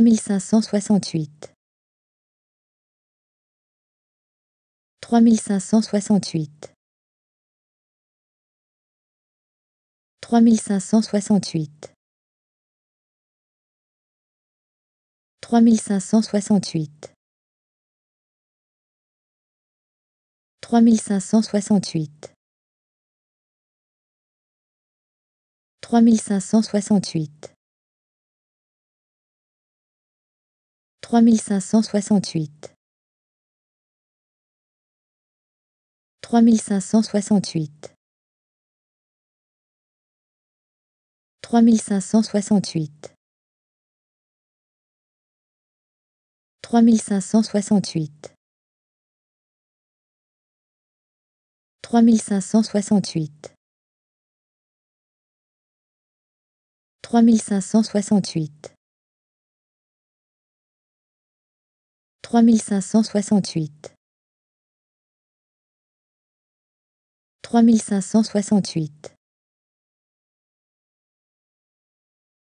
3568 3568 3568 3568 3568 3568 3568 3568 3568 3568 3568 3568 3568 3568